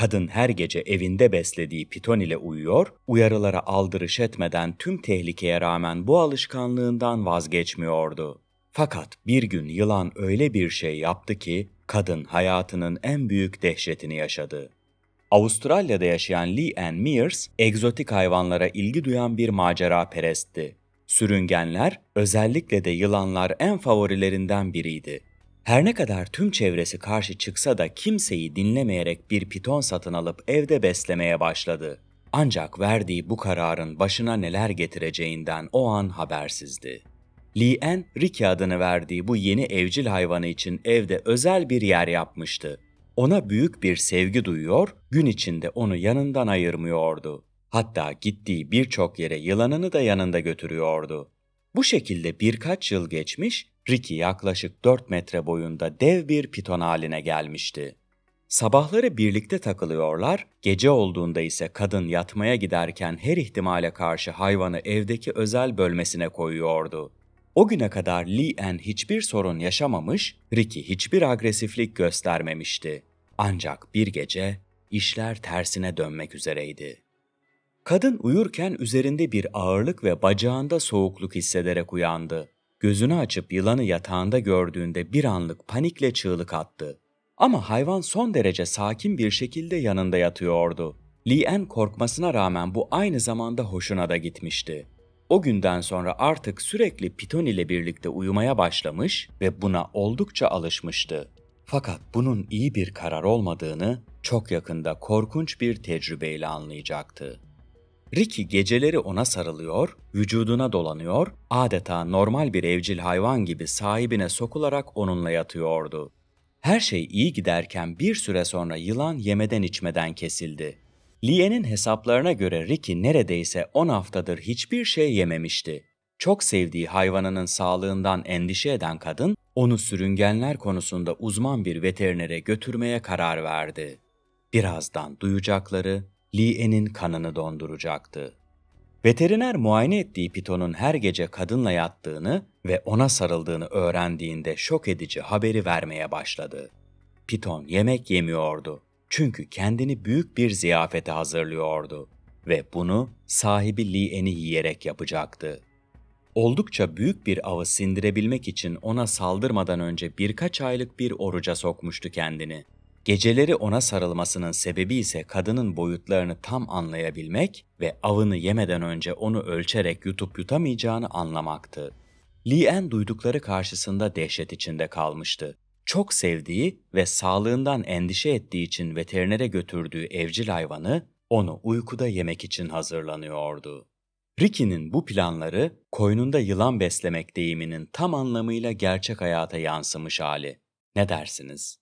Kadın her gece evinde beslediği piton ile uyuyor, uyarılara aldırış etmeden tüm tehlikeye rağmen bu alışkanlığından vazgeçmiyordu. Fakat bir gün yılan öyle bir şey yaptı ki kadın hayatının en büyük dehşetini yaşadı. Avustralya'da yaşayan Lee Ann Mears, egzotik hayvanlara ilgi duyan bir macera perestti. Sürüngenler, özellikle de yılanlar en favorilerinden biriydi. Her ne kadar tüm çevresi karşı çıksa da kimseyi dinlemeyerek bir piton satın alıp evde beslemeye başladı. Ancak verdiği bu kararın başına neler getireceğinden o an habersizdi. Li En, Ricky adını verdiği bu yeni evcil hayvanı için evde özel bir yer yapmıştı. Ona büyük bir sevgi duyuyor, gün içinde onu yanından ayırmıyordu. Hatta gittiği birçok yere yılanını da yanında götürüyordu. Bu şekilde birkaç yıl geçmiş Ricky yaklaşık 4 metre boyunda dev bir piton haline gelmişti. Sabahları birlikte takılıyorlar, gece olduğunda ise kadın yatmaya giderken her ihtimale karşı hayvanı evdeki özel bölmesine koyuyordu. O güne kadar Lee Ann hiçbir sorun yaşamamış, Ricky hiçbir agresiflik göstermemişti. Ancak bir gece işler tersine dönmek üzereydi. Kadın uyurken üzerinde bir ağırlık ve bacağında soğukluk hissederek uyandı. Gözünü açıp yılanı yatağında gördüğünde bir anlık panikle çığlık attı. Ama hayvan son derece sakin bir şekilde yanında yatıyordu. Lien korkmasına rağmen bu aynı zamanda hoşuna da gitmişti. O günden sonra artık sürekli Piton ile birlikte uyumaya başlamış ve buna oldukça alışmıştı. Fakat bunun iyi bir karar olmadığını çok yakında korkunç bir tecrübeyle anlayacaktı. Ricky geceleri ona sarılıyor, vücuduna dolanıyor, adeta normal bir evcil hayvan gibi sahibine sokularak onunla yatıyordu. Her şey iyi giderken bir süre sonra yılan yemeden içmeden kesildi. Lie'nin hesaplarına göre Ricky neredeyse 10 haftadır hiçbir şey yememişti. Çok sevdiği hayvanının sağlığından endişe eden kadın, onu sürüngenler konusunda uzman bir veterinere götürmeye karar verdi. Birazdan duyacakları Lee'nin kanını donduracaktı. Veteriner muayene ettiği pitonun her gece kadınla yattığını ve ona sarıldığını öğrendiğinde şok edici haberi vermeye başladı. Piton yemek yemiyordu çünkü kendini büyük bir ziyafete hazırlıyordu ve bunu sahibi Lee'ni yiyerek yapacaktı. Oldukça büyük bir avı sindirebilmek için ona saldırmadan önce birkaç aylık bir oruca sokmuştu kendini Geceleri ona sarılmasının sebebi ise kadının boyutlarını tam anlayabilmek ve avını yemeden önce onu ölçerek yutup yutamayacağını anlamaktı. Lien duydukları karşısında dehşet içinde kalmıştı. Çok sevdiği ve sağlığından endişe ettiği için veterinere götürdüğü evcil hayvanı onu uykuda yemek için hazırlanıyordu. Ricky'nin bu planları koynunda yılan beslemek deyiminin tam anlamıyla gerçek hayata yansımış hali. Ne dersiniz?